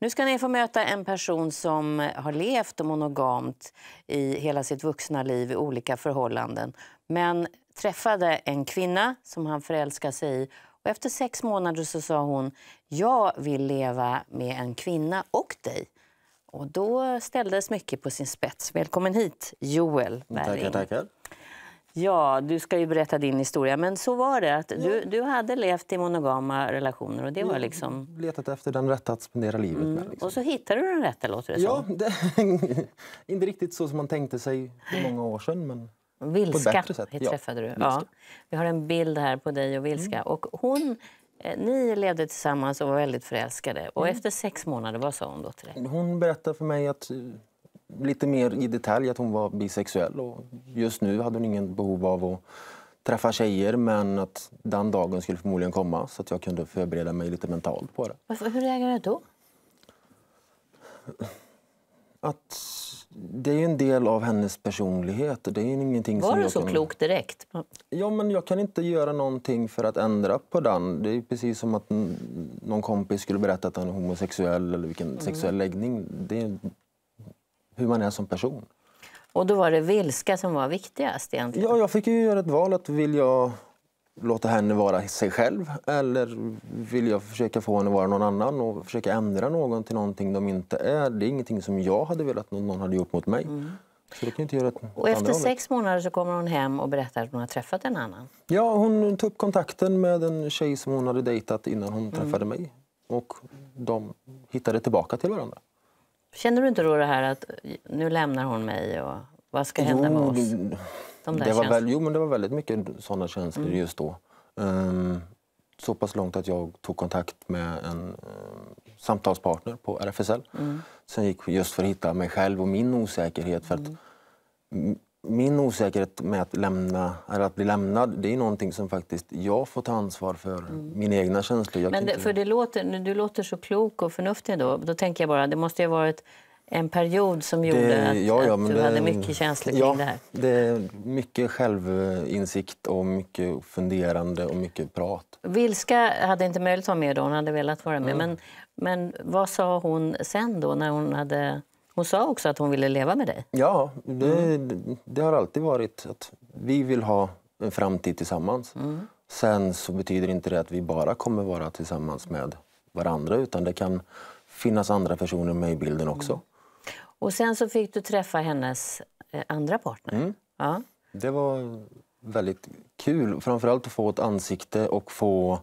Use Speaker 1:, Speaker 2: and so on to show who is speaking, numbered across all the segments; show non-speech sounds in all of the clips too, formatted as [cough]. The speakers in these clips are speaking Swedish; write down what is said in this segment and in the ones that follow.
Speaker 1: Nu ska ni få möta en person som har levt monogamt i hela sitt vuxna liv i olika förhållanden. Men träffade en kvinna som han förälskade sig i. Och efter sex månader så sa hon jag vill leva med en kvinna och dig. Och då ställdes mycket på sin spets. Välkommen hit, Joel Berring. Tackar, tackar. Ja, du ska ju berätta din historia. Men så var det. att Du, du hade levt i monogama relationer. och det var liksom...
Speaker 2: Letat efter den rätta att spendera livet mm. med. Liksom. Och
Speaker 1: så hittade du den rätta, låter det Ja,
Speaker 2: det, [laughs] inte riktigt så som man tänkte sig för många år sedan. Men... Vilska träffade ja. du. Ja.
Speaker 1: Vi har en bild här på dig och Vilska. Mm. Och hon, eh, ni levde tillsammans och var väldigt förälskade. Och mm. Efter sex månader, vad sa hon då till
Speaker 2: dig? Hon berättade för mig att eh, lite mer i detalj att hon var bisexuell och just nu hade hon ingen behov av att träffa tjejer men att den dagen skulle förmodligen komma så att jag kunde förbereda mig lite mentalt på det.
Speaker 1: Alltså, hur reagerade du då?
Speaker 2: Att det är en del av hennes personlighet. Det är ingenting Var som du så kan... klok direkt? Ja, men jag kan inte göra någonting för att ändra på den. Det är precis som att någon kompis skulle berätta att han är homosexuell eller vilken mm. sexuell läggning. Det hur man är som person.
Speaker 1: Och då var det vilska som var viktigast egentligen?
Speaker 2: Ja, jag fick ju göra ett val. att Vill jag låta henne vara sig själv eller vill jag försöka få henne att vara någon annan och försöka ändra någon till någonting de inte är? Det är ingenting som jag hade velat att någon hade gjort mot mig. Mm. Så kan inte göra och efter sex
Speaker 1: månader så kommer hon hem och berättar att hon har träffat en annan.
Speaker 2: Ja, hon tog upp kontakten med en tjej som hon hade dejtat innan hon mm. träffade mig. Och de hittade tillbaka till varandra.
Speaker 1: Känner du inte då det här att nu lämnar hon mig och vad ska hända med oss? De det var väl,
Speaker 2: jo, men det var väldigt mycket sådana känslor mm. just då. Um, så pass långt att jag tog kontakt med en um, samtalspartner på RFSL mm. som gick just för att hitta mig själv och min osäkerhet. För att, mm min osäkerhet med att, lämna, eller att bli lämnad det är någonting som faktiskt jag får ta ansvar för. Mm. Mina egna känslor. Jag Men det, inte... för det
Speaker 1: låter, du låter så klok och förnuftig. Då, då tänker jag bara, det måste ha varit en period som gjorde det, att, ja, ja, att du det, hade mycket känslor kring ja, det här?
Speaker 2: Det är mycket självinsikt och mycket funderande och mycket prat.
Speaker 1: Vilska hade inte möjlighet att vara med då, hon hade velat vara med. Mm. Men, men vad sa hon sen då när hon hade hon sa också att hon ville leva med dig.
Speaker 2: Ja, det, mm. det har alltid varit att vi vill ha en framtid tillsammans. Mm. Sen så betyder inte det att vi bara kommer vara tillsammans med varandra utan det kan finnas andra personer med i bilden också. Mm.
Speaker 1: Och sen så fick du träffa hennes eh, andra partner. Mm. Ja.
Speaker 2: Det var väldigt kul, framförallt att få ett ansikte och få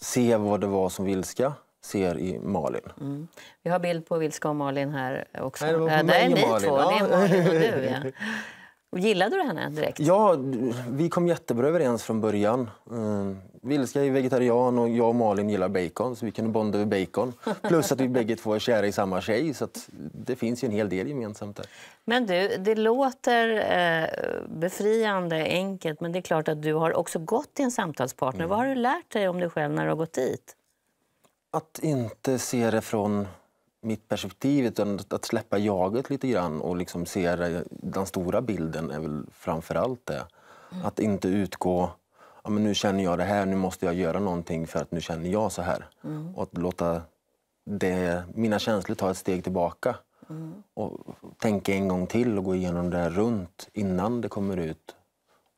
Speaker 2: se vad det var som vilska ser i Malin.
Speaker 1: Mm. Vi har bild på Vilska och Malin här också. Nej, det var på äh, nej ni Malin. två. Ja. Det är Malin och du. [laughs] Ja. Och gillade du henne direkt?
Speaker 2: Ja, vi kom jättebra överens från början. Mm. Vilska är vegetarian och jag och Malin gillar bacon, så vi kunde bonda över bacon. Plus att vi bägge två är kära i samma tjej, så det finns ju en hel del gemensamt där.
Speaker 1: Men du, det låter eh, befriande enkelt, men det är klart att du har också gått till en samtalspartner. Mm. Vad har du lärt dig om dig själv när du har gått dit?
Speaker 2: Att inte se det från mitt perspektiv, utan att släppa jaget lite grann och liksom se den stora bilden är väl framför allt det. Mm. Att inte utgå ja, men nu känner jag det här, nu måste jag göra någonting för att nu känner jag så här. Mm. Och att låta det, mina känslor ta ett steg tillbaka. Mm. Och tänka en gång till och gå igenom det här runt innan det kommer ut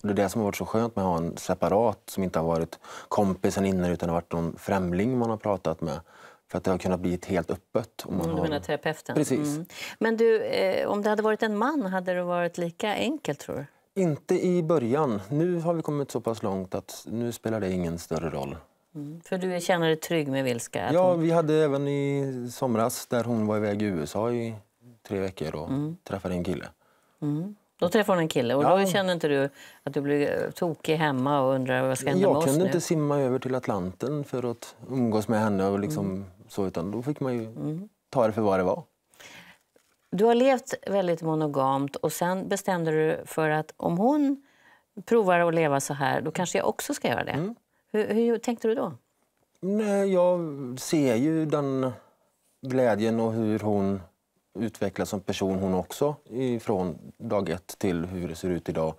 Speaker 2: det är det som har varit så skönt med att ha en separat som inte har varit kompisen innan utan har varit någon främling man har pratat med. För att det har kunnat bli helt öppet. Om man mm, du menar har... terapeuten? Precis. Mm.
Speaker 1: Men du, eh, om det hade varit en man, hade det varit lika enkelt tror du?
Speaker 2: Inte i början. Nu har vi kommit så pass långt att nu spelar det ingen större roll.
Speaker 1: Mm. För du känner dig trygg med Vilska? Ja, hon... vi
Speaker 2: hade även i somras där hon var iväg i USA i tre veckor och mm. träffade en kille.
Speaker 1: Mm. Då träffade hon en kille och då ja. kände inte du att du blev eh, tokig hemma och undrade vad ska hända Jag med oss kunde inte
Speaker 2: simma över till Atlanten för att umgås med henne och liksom mm. så, utan då fick man ju mm. ta det för vad det var.
Speaker 1: Du har levt väldigt monogamt och sen bestämde du för att om hon provar att leva så här, då kanske jag också ska göra det. Mm. Hur, hur tänkte du då?
Speaker 2: Nej, jag ser ju den glädjen och hur hon utvecklas som person hon också från dag ett till hur det ser ut idag.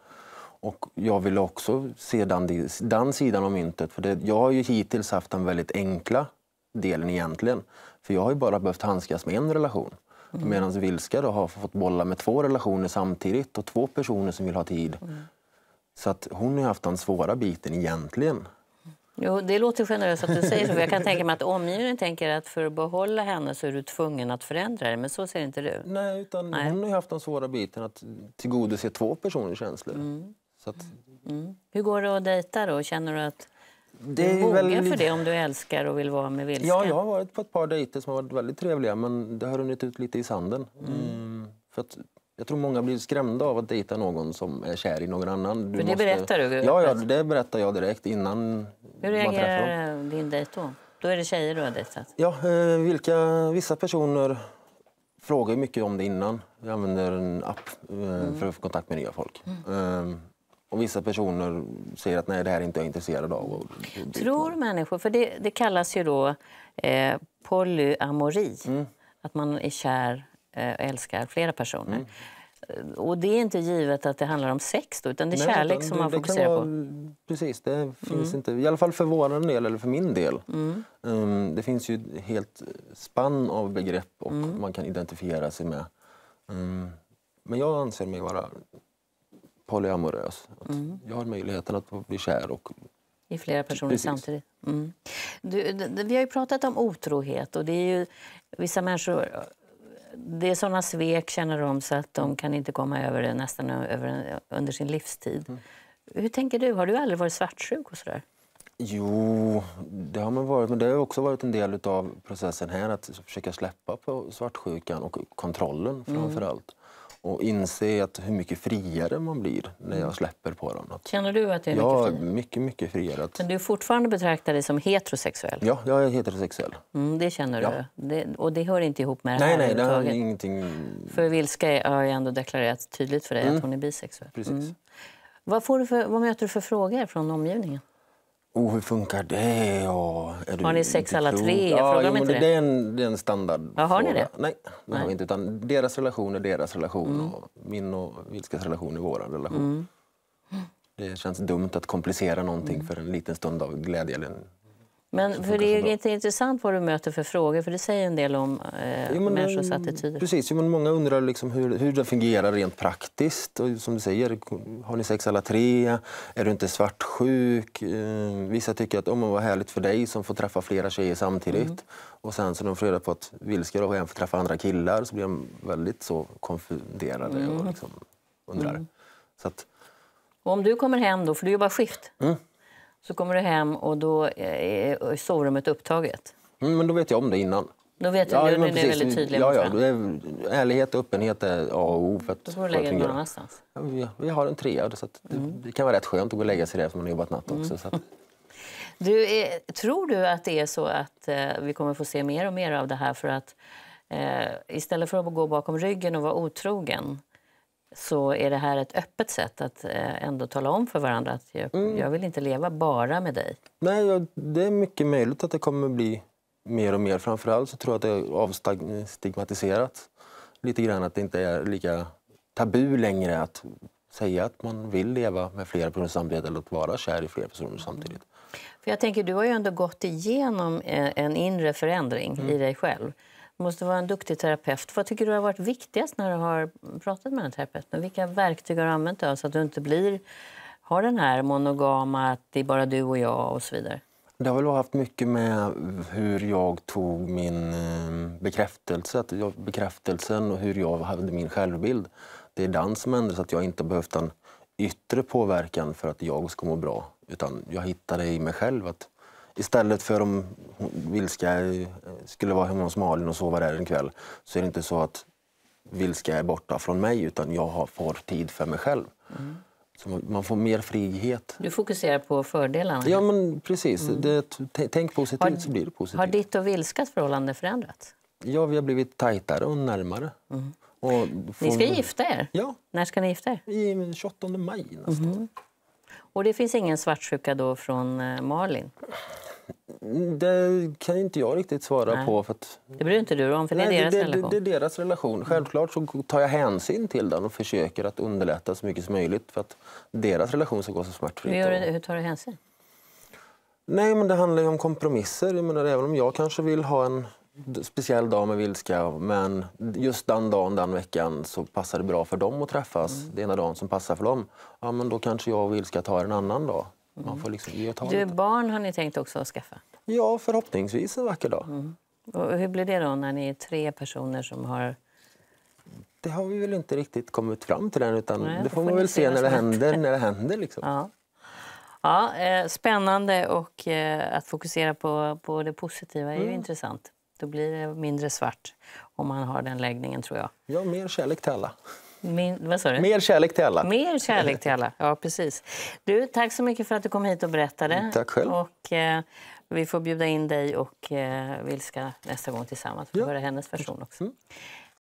Speaker 2: Och jag vill också se den, den sidan av myntet. För det, jag har ju hittills haft den väldigt enkla delen egentligen. För jag har ju bara behövt handskas med en relation. Mm. Medan Vilska då har fått bolla med två relationer samtidigt och två personer som vill ha tid. Mm. Så att hon har haft den svåra biten egentligen.
Speaker 1: Jo, det låter generöst att du säger så. För jag kan tänka mig att omgivningen tänker att för att behålla henne så är du tvungen att förändra det. Men så ser inte du. Nej, utan Nej.
Speaker 2: hon har haft den svåra biten att tillgodose två personers känslor. Mm. Så att...
Speaker 1: mm. Hur går det att dejta då? Känner du att det är du vågar väldigt... för det om du älskar och vill vara med Vilska? Ja, jag har
Speaker 2: varit på ett par dejter som har varit väldigt trevliga men det har runnit ut lite i sanden. Mm. mm för att jag tror många blir skrämda av att dejta någon som är kär i någon annan. Du för det måste... berättar du? Ja, ja, det berättar jag direkt innan
Speaker 1: hur reagerar din dejt då? Då är det tjejer du har dejtat?
Speaker 2: Ja, eh, vilka, vissa personer frågar mycket om det innan. Vi använder en app eh, för att få kontakt med nya folk. Mm. Ehm, och vissa personer säger att nej, det här är inte jag intresserad av. Och,
Speaker 1: Tror människor, för det, det, kallas ju då eh, polyamori, mm. att man är kär eh, och älskar flera personer. Mm. Eh, och det är inte givet att det handlar om sex då, utan det är Nej, kärlek som man det fokuserar vara, på?
Speaker 2: Precis, det finns mm. inte, i alla fall för vår del, eller för min del. Mm. Um, det finns ju ett helt spann av begrepp och mm. man kan identifiera sig med. Um, men jag anser mig vara polyamorös. Mm. Jag har möjligheten att bli kär och
Speaker 1: i flera personer Precis. samtidigt. Mm. Du, du, vi har ju pratat om otrohet och det är ju, vissa människor det är sådana svek, känner de, så att de kan inte komma över det nästan över, under sin livstid. Mm. Hur tänker du? Har du aldrig varit svartsjuk? och sådär?
Speaker 2: Jo, det har man varit, men det har också varit en del av processen här att försöka släppa på svartsjukan och kontrollen framför allt. Mm och inse att hur mycket friare man blir när jag mm. släpper på dem.
Speaker 1: Känner du att det är ja, mycket
Speaker 2: friare? mycket, mycket friare. Att...
Speaker 1: Men du fortfarande betraktar dig som heterosexuell?
Speaker 2: Ja, jag är heterosexuell.
Speaker 1: Mm, det känner ja. du? Det, och det hör inte ihop med det här Nej, nej, det har ingenting... För Vilska har ju ändå deklarerat tydligt för dig mm. att hon är bisexuell. Precis. Mm. Vad, får du för, vad möter du för frågor från omgivningen? Oh, hur
Speaker 2: funkar det? Och har ni sex alla tre? Jag frågar ja, jo, inte det. Det är en, det är en standard. Ja, har ni det? Nej, det Nej. har vi inte. Utan deras relation är deras relation. Mm. Och min och Vilskas relation är vår relation. Mm. Det känns dumt att komplicera någonting mm. för en liten stund av glädje eller en
Speaker 1: men för det är inte intressant vad du möter för frågor, för det säger en del om eh, jo, men, människors mm, attityder.
Speaker 2: Precis, jo, men många undrar liksom hur, hur det fungerar rent praktiskt. Och som du säger, har ni sex alla tre? Är du inte svartsjuk? Eh, vissa tycker att om oh, vad härligt för dig som får träffa flera tjejer samtidigt. Mm. Och sen så de får reda på att Vilska då får träffa andra killar så blir de väldigt så konfunderade
Speaker 1: mm. och liksom undrar. Mm. Så att... och om du kommer hem då, för du jobbar skift, mm. Så kommer du hem och då eh, är sovrummet upptaget.
Speaker 2: Mm, men då vet jag om det innan. Då vet jag, ja, nu, är väldigt tydlig ja, ja, är, Ärlighet och öppenhet är A och O för att Då får du lägga dig någon annanstans. Ja, vi, vi har en trea, så mm. det, kan vara rätt skönt att gå och lägga sig där för man har jobbat natt också. Mm. Att...
Speaker 1: Du, är, eh, tror du att det är så att eh, vi kommer få se mer och mer av det här för att eh, istället för att gå bakom ryggen och vara otrogen så är det här ett öppet sätt att eh, ändå tala om för varandra att jag, mm. jag vill inte leva bara med dig.
Speaker 2: Nej, det är mycket möjligt att det kommer bli mer och mer. Framförallt så tror jag att det är avstigmatiserat lite grann, att det inte är lika tabu längre att säga att man vill leva med flera personer samtidigt eller att vara kär i flera personer mm. samtidigt.
Speaker 1: För jag tänker, du har ju ändå gått igenom eh, en inre förändring mm. i dig själv måste vara en duktig terapeut. Vad tycker du har varit viktigast när du har pratat med en terapeut? vilka verktyg har du använt dig så att du inte blir, har den här monogama, att det är bara du och jag och så vidare?
Speaker 2: Det har väl haft mycket med hur jag tog min eh, bekräftelse, att jag, bekräftelsen och hur jag hade min självbild. Det är den som ändrades, att jag inte behövt en yttre påverkan för att jag ska må bra. Utan jag hittade i mig själv att istället för om Vilska eh, skulle vara hemma hos Malin och sova där en kväll så är det inte så att Vilska är borta från mig utan jag får tid för mig själv. Mm. Så man får mer frihet.
Speaker 1: Du fokuserar på fördelarna? Ja,
Speaker 2: men precis. Mm. Det, tänk positivt har, så blir det positivt.
Speaker 1: Har ditt och Vilskas förhållande förändrats?
Speaker 2: Ja, vi har blivit tajtare och närmare. Mm. Och får... Ni ska gifta
Speaker 1: er? Ja. När ska ni gifta er? I 28 maj nästa mm. år. Och det finns ingen svartsjuka då från eh, Malin?
Speaker 2: Det kan inte jag riktigt svara Nej. på. För att,
Speaker 1: det bryr inte du om, för det är deras det, Det, det,
Speaker 2: är deras relation. Självklart så tar jag hänsyn till den och försöker att underlätta så mycket som möjligt för att deras relation ska gå så smärtfritt. Hur,
Speaker 1: det, hur tar du hänsyn?
Speaker 2: Nej, men det handlar om kompromisser. Jag menar, även om jag kanske vill ha en speciell dag med Vilska men just den dagen, den veckan så passar det bra för dem att träffas. Mm. Det ena dagen som passar för dem. Ja, men då kanske jag och Vilska tar en annan dag. Man får liksom ge du, lite.
Speaker 1: barn har ni tänkt också att skaffa?
Speaker 2: Ja, förhoppningsvis en vacker dag. Mm.
Speaker 1: Och hur blir det då när ni är tre personer som har...
Speaker 2: Det har vi väl inte riktigt kommit fram till än. Utan Nej, det får man väl se när det händer. När det händer liksom. ja.
Speaker 1: Ja, eh, spännande och eh, att fokusera på, på det positiva är ju mm. intressant. Då blir det mindre svart om man har den läggningen tror jag. Ja, mer kärlek till alla. Min, vad sa du? Mer kärlek till alla. Mer kärlek till alla, ja precis. Du, tack så mycket för att du kom hit och berättade. Mm, tack själv. Och, eh, vi får bjuda in dig och eh, Vilska nästa gång tillsammans för att ja. höra hennes version mm. också. Mm.